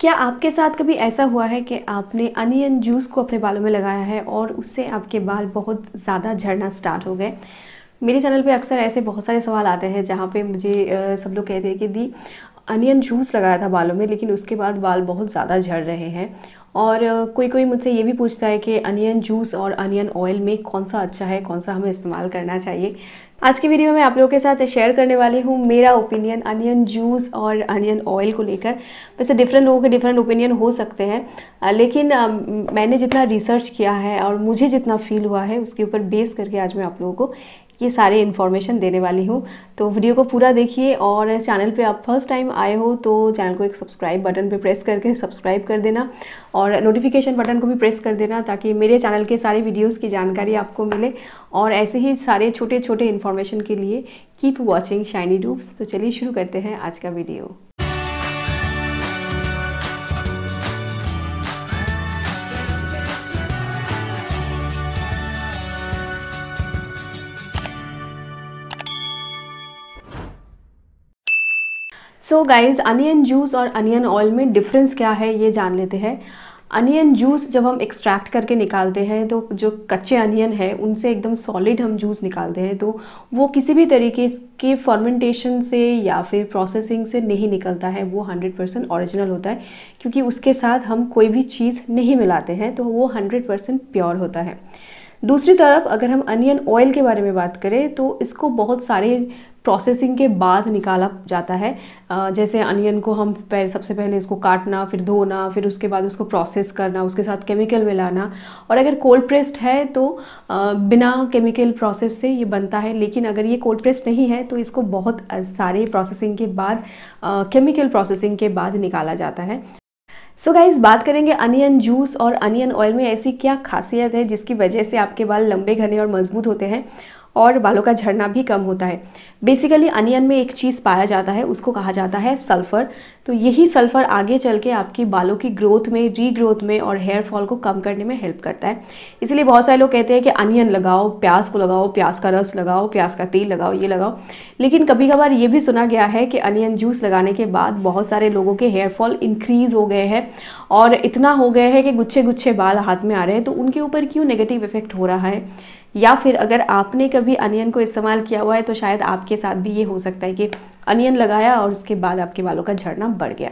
क्या आपके साथ कभी ऐसा हुआ है कि आपने अनियन जूस को अपने बालों में लगाया है और उससे आपके बाल बहुत ज़्यादा झड़ना स्टार्ट हो गए मेरे चैनल पे अक्सर ऐसे बहुत सारे सवाल आते हैं जहाँ पे मुझे सब लोग कहते हैं कि दी अनियन जूस लगाया था बालों में लेकिन उसके बाद बाल बहुत ज़्यादा झड़ रहे हैं और कोई कोई मुझसे ये भी पूछता है कि अनियन जूस और अनियन ऑयल में कौन सा अच्छा है कौन सा हमें इस्तेमाल करना चाहिए आज की वीडियो में आप लोगों के साथ शेयर करने वाली हूँ मेरा ओपिनियन अनियन जूस और अनियन ऑयल को लेकर वैसे डिफरेंट लोगों के डिफरेंट ओपिनियन हो सकते हैं लेकिन मैंने जितना रिसर्च किया है और मुझे जितना फील हुआ है उसके ऊपर बेस करके आज मैं आप लोगों को ये सारे इन्फॉर्मेशन देने वाली हूँ तो वीडियो को पूरा देखिए और चैनल पे आप फर्स्ट टाइम आए हो तो चैनल को एक सब्सक्राइब बटन पे प्रेस करके सब्सक्राइब कर देना और नोटिफिकेशन बटन को भी प्रेस कर देना ताकि मेरे चैनल के सारे वीडियोस की जानकारी आपको मिले और ऐसे ही सारे छोटे छोटे इन्फॉर्मेशन के लिए कीप वॉचिंग शाइनी डूब्स तो चलिए शुरू करते हैं आज का video so guys onion juice और अनियन ऑयल में डिफरेंस क्या है ये जान लेते हैं अनियन जूस जब हम एक्सट्रैक्ट करके निकालते हैं तो जो कच्चे अनियन है उनसे एकदम सॉलिड हम जूस निकालते हैं तो वो किसी भी तरीके के फर्मेंटेशन से या फिर प्रोसेसिंग से नहीं निकलता है वो 100% परसेंट औरिजिनल होता है क्योंकि उसके साथ हम कोई भी चीज़ नहीं मिलाते हैं तो वो 100% परसेंट प्योर होता है दूसरी तरफ अगर हम अनियन ऑयल के बारे में बात करें तो इसको बहुत सारे प्रोसेसिंग के बाद निकाला जाता है जैसे अनियन को हम सबसे पहले इसको काटना फिर धोना फिर उसके बाद उसको प्रोसेस करना उसके साथ केमिकल मिलाना और अगर कोल्ड प्रेस्ड है तो बिना केमिकल प्रोसेस से ये बनता है लेकिन अगर ये कोल्ड प्रेस्ड नहीं है तो इसको बहुत सारे प्रोसेसिंग के बाद केमिकल प्रोसेसिंग के बाद निकाला जाता है सो so गाइज बात करेंगे अनियन जूस और अनियन ऑयल में ऐसी क्या खासियत है जिसकी वजह से आपके बाल लंबे घने और मजबूत होते हैं और बालों का झड़ना भी कम होता है बेसिकली अनियन में एक चीज़ पाया जाता है उसको कहा जाता है सल्फ़र तो यही सल्फ़र आगे चल के आपकी बालों की ग्रोथ में रीग्रोथ में और हेयर फॉल को कम करने में हेल्प करता है इसलिए बहुत सारे लोग कहते हैं कि अनियन लगाओ प्याज को लगाओ प्याज का रस लगाओ प्याज का तेल लगाओ ये लगाओ लेकिन कभी कभार ये भी सुना गया है कि अनियन जूस लगाने के बाद बहुत सारे लोगों के हेयर फॉल इंक्रीज़ हो गए हैं और इतना हो गया है कि गुच्छे गुच्छे बाल हाथ में आ रहे हैं तो उनके ऊपर क्यों नेगेटिव इफेक्ट हो रहा है या फिर अगर आपने कभी अनियन को इस्तेमाल किया हुआ है तो शायद आपके साथ भी ये हो सकता है कि अनियन लगाया और उसके बाद आपके बालों का झड़ना बढ़ गया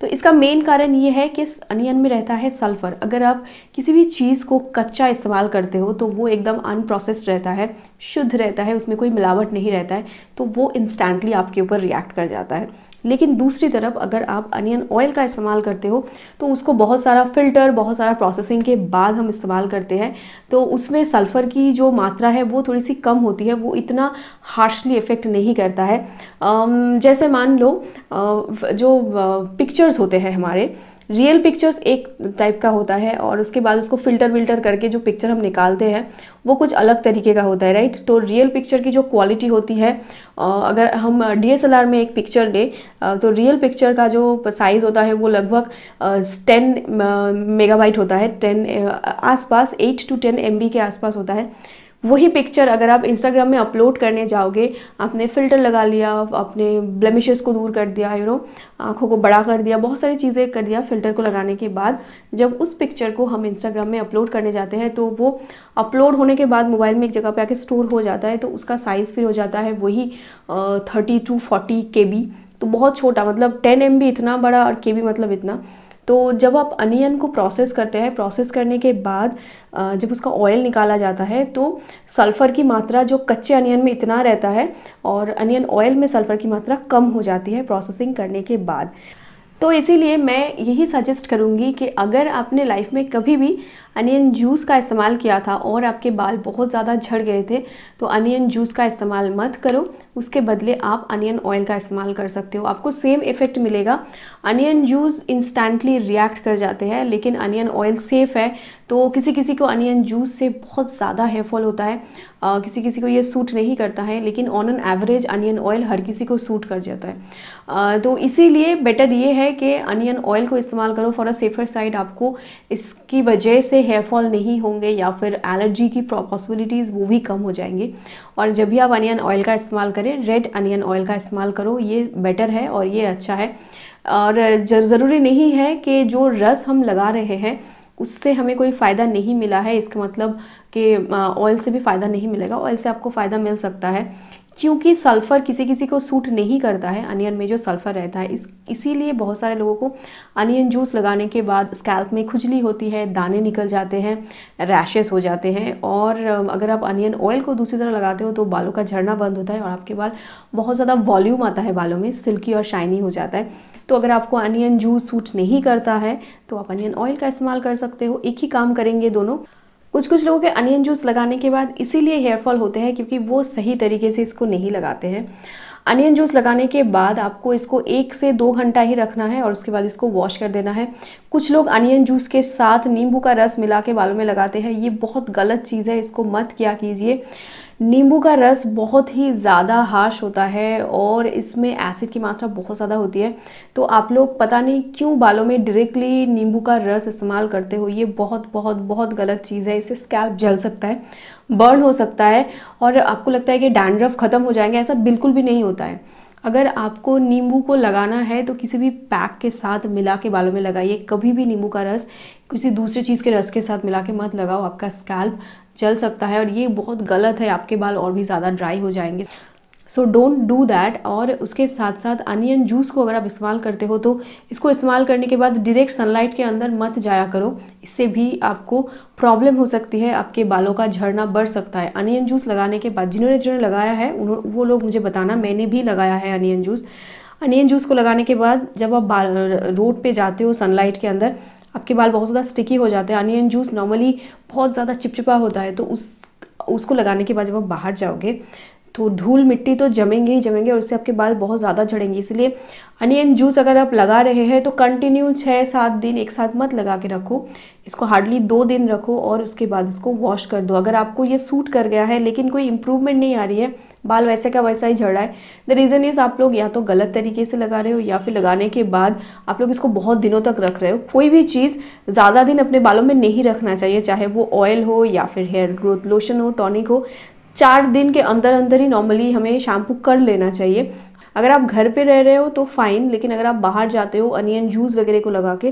तो इसका मेन कारण ये है कि अनियन में रहता है सल्फ़र अगर आप किसी भी चीज़ को कच्चा इस्तेमाल करते हो तो वो एकदम अनप्रोसेस्ड रहता है शुद्ध रहता है उसमें कोई मिलावट नहीं रहता है तो वो इंस्टेंटली आपके ऊपर रिएक्ट कर जाता है लेकिन दूसरी तरफ अगर आप अनियन ऑयल का इस्तेमाल करते हो तो उसको बहुत सारा फिल्टर बहुत सारा प्रोसेसिंग के बाद हम इस्तेमाल करते हैं तो उसमें सल्फ़र की जो मात्रा है वो थोड़ी सी कम होती है वो इतना हार्शली इफ़ेक्ट नहीं करता है जैसे मान लो जो पिक्चर्स होते हैं हमारे रियल पिक्चर्स एक टाइप का होता है और उसके बाद उसको फ़िल्टर विल्टर करके जो पिक्चर हम निकालते हैं वो कुछ अलग तरीके का होता है राइट तो रियल पिक्चर की जो क्वालिटी होती है अगर हम डी में एक पिक्चर लें तो रियल पिक्चर का जो साइज़ होता है वो लगभग टेन मेगाबाइट होता है टेन आसपास एट टू टेन एम के आसपास होता है वही पिक्चर अगर आप इंस्टाग्राम में अपलोड करने जाओगे आपने फ़िल्टर लगा लिया अपने ब्लमिशेस को दूर कर दिया यू नो आँखों को बड़ा कर दिया बहुत सारी चीज़ें कर दिया फ़िल्टर को लगाने के बाद जब उस पिक्चर को हम इंस्टाग्राम में अपलोड करने जाते हैं तो वो अपलोड होने के बाद मोबाइल में एक जगह पर आके स्टोर हो जाता है तो उसका साइज़ फिर हो जाता है वही thirty to forty K B तो बहुत छोटा मतलब टेन एम बी इतना बड़ा और के बी मतलब इतना तो जब आप अनियन को प्रोसेस करते हैं प्रोसेस करने के बाद जब उसका ऑयल निकाला जाता है तो सल्फ़र की मात्रा जो कच्चे अनियन में इतना रहता है और अनियन ऑयल में सल्फ़र की मात्रा कम हो जाती है प्रोसेसिंग करने के बाद तो इसीलिए मैं यही सजेस्ट करूँगी कि अगर आपने लाइफ में कभी भी अनियन जूस का इस्तेमाल किया था और आपके बाल बहुत ज़्यादा झड़ गए थे तो अनियन जूस का इस्तेमाल मत करो उसके बदले आप अनियन ऑयल का इस्तेमाल कर सकते हो आपको सेम इफ़ेक्ट मिलेगा अनियन जूस इंस्टेंटली रिएक्ट कर जाते हैं लेकिन अनियन ऑयल सेफ़ है तो किसी किसी को अनियन जूस से बहुत ज़्यादा हेयरफॉल होता है आ, किसी किसी को ये सूट नहीं करता है लेकिन on an average onion oil हर किसी को सूट कर जाता है आ, तो इसीलिए बेटर ये है कि अनियन ऑयल को इस्तेमाल करो फॉर अ सेफ़र साइड आपको इसकी वजह से हेयर फॉल नहीं होंगे या फिर एलर्जी की पॉसिबिलिटीज़ वो भी कम हो जाएंगे और जब भी आप अनियन ऑयल का इस्तेमाल करें रेड अनियन ऑयल का इस्तेमाल करो ये बेटर है और ये अच्छा है और ज़रूरी नहीं है कि जो रस हम लगा रहे हैं उससे हमें कोई फ़ायदा नहीं मिला है इसका मतलब कि ऑयल से भी फ़ायदा नहीं मिलेगा ऑयल से आपको फ़ायदा मिल सकता है क्योंकि सल्फ़र किसी किसी को सूट नहीं करता है अनियन में जो सल्फ़र रहता है इस इसीलिए बहुत सारे लोगों को अनियन जूस लगाने के बाद स्कैल्प में खुजली होती है दाने निकल जाते हैं रैशेस हो जाते हैं और अगर आप अनियन ऑयल को दूसरी तरह लगाते हो तो बालों का झड़ना बंद होता है और आपके बाल बहुत ज़्यादा वॉल्यूम आता है बालों में सिल्की और शाइनी हो जाता है तो अगर आपको अनियन जूस सूट नहीं करता है तो आप अनियन ऑयल का इस्तेमाल कर सकते हो एक ही काम करेंगे दोनों कुछ कुछ लोगों के अनियन जूस लगाने के बाद इसीलिए हेयरफॉल होते हैं क्योंकि वो सही तरीके से इसको नहीं लगाते हैं अनियन जूस लगाने के बाद आपको इसको एक से दो घंटा ही रखना है और उसके बाद इसको वॉश कर देना है कुछ लोग अनियन जूस के साथ नींबू का रस मिला के बालों में लगाते हैं ये बहुत गलत चीज़ है इसको मत किया कीजिए नींबू का रस बहुत ही ज़्यादा हार्श होता है और इसमें एसिड की मात्रा बहुत ज़्यादा होती है तो आप लोग पता नहीं क्यों बालों में डायरेक्टली नींबू का रस इस्तेमाल करते हो ये बहुत बहुत बहुत गलत चीज़ है इससे स्कैल्प जल सकता है बर्न हो सकता है और आपको लगता है कि डैंड्रफ ख़त्म हो जाएंगे ऐसा बिल्कुल भी नहीं होता है अगर आपको नींबू को लगाना है तो किसी भी पैक के साथ मिला के बालों में लगाइए कभी भी नींबू का रस किसी दूसरे चीज़ के रस के साथ मिला के मत लगाओ आपका स्कैल्प जल सकता है और ये बहुत गलत है आपके बाल और भी ज़्यादा ड्राई हो जाएंगे सो डोंट डू दैट और उसके साथ साथ अनियन जूस को अगर आप इस्तेमाल करते हो तो इसको इस्तेमाल करने के बाद डायरेक्ट सनलाइट के अंदर मत जाया करो इससे भी आपको प्रॉब्लम हो सकती है आपके बालों का झड़ना बढ़ सकता है अनियन जूस लगाने के बाद जिन्होंने जिन्होंने लगाया है उन्होंने वो लोग मुझे बताना मैंने भी लगाया है अनियन जूस अनियन जूस को लगाने के बाद जब आप बाल रोड पर जाते हो सनलाइट के अंदर आपके बाल बहुत ज़्यादा स्टिकी हो जाते हैं अनियन जूस नॉर्मली बहुत ज़्यादा चिपचिपा होता है तो उस उसको लगाने के बाद जब आप बाहर जाओगे तो धूल मिट्टी तो जमेंगे ही जमेंगे और उससे आपके बाल बहुत ज़्यादा झड़ेंगे इसलिए अनियन जूस अगर आप लगा रहे हैं तो कंटिन्यू छः सात दिन एक साथ मत लगा के रखो इसको हार्डली दो दिन रखो और उसके बाद इसको वॉश कर दो अगर आपको ये सूट कर गया है लेकिन कोई इम्प्रूवमेंट नहीं आ रही है बाल वैसे का वैसा ही झड़ रहा है द रीज़न इज़ आप लोग या तो गलत तरीके से लगा रहे हो या फिर लगाने के बाद आप लोग इसको बहुत दिनों तक रख रहे हो कोई भी चीज़ ज़्यादा दिन अपने बालों में नहीं रखना चाहिए चाहे वो ऑयल हो या फिर हेयर ग्रोथ लोशन हो टॉनिक हो चार दिन के अंदर अंदर ही नॉर्मली हमें शैम्पू कर लेना चाहिए अगर आप घर पे रह रहे हो तो फ़ाइन लेकिन अगर आप बाहर जाते हो अनियन जूस वगैरह को लगा के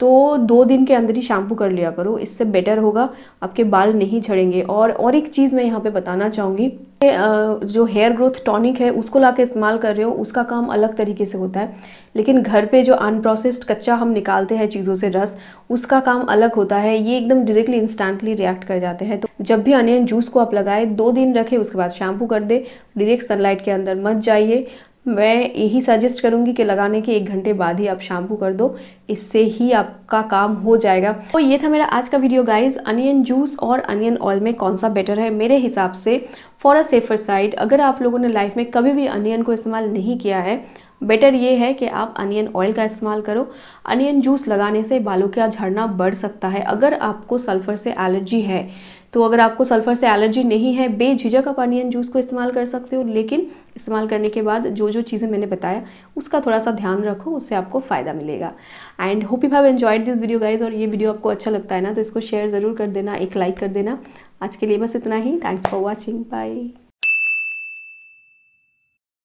तो दो दिन के अंदर ही शैम्पू कर लिया करो इससे बेटर होगा आपके बाल नहीं झड़ेंगे और और एक चीज़ मैं यहाँ पे बताना चाहूँगी जो हेयर ग्रोथ टॉनिक है उसको ला इस्तेमाल कर रहे हो उसका काम अलग तरीके से होता है लेकिन घर पे जो अनप्रोसेस्ड कच्चा हम निकालते हैं चीज़ों से रस उसका काम अलग होता है ये एकदम डायरेक्टली इंस्टेंटली रिएक्ट कर जाते हैं तो जब भी अनियन जूस को आप लगाए दो दिन रखें उसके बाद शैम्पू कर दे डिरेक्ट सनलाइट के अंदर मत जाइए मैं यही सजेस्ट करूंगी कि लगाने के एक घंटे बाद ही आप शैम्पू कर दो इससे ही आपका काम हो जाएगा तो ये था मेरा आज का वीडियो गाइस अनियन जूस और अनियन ऑयल में कौन सा बेटर है मेरे हिसाब से फॉर अ सेफर साइड अगर आप लोगों ने लाइफ में कभी भी अनियन को इस्तेमाल नहीं किया है बेटर ये है कि आप अनियन ऑयल का इस्तेमाल करो अनियन जूस लगाने से बालों का झड़ना बढ़ सकता है अगर आपको सल्फ़र से एलर्जी है तो अगर आपको सल्फ़र से एलर्जी नहीं है बेझिझक आप अनियन जूस को इस्तेमाल कर सकते हो लेकिन इस्तेमाल करने के बाद जो जो चीज़ें मैंने बताया उसका थोड़ा सा ध्यान रखो उससे आपको फ़ायदा मिलेगा and hope you have enjoyed this video guys और ये वीडियो आपको अच्छा लगता है ना तो इसको शेयर ज़रूर कर देना एक लाइक कर देना आज के लिए बस इतना ही थैंक्स फॉर वॉचिंग बाय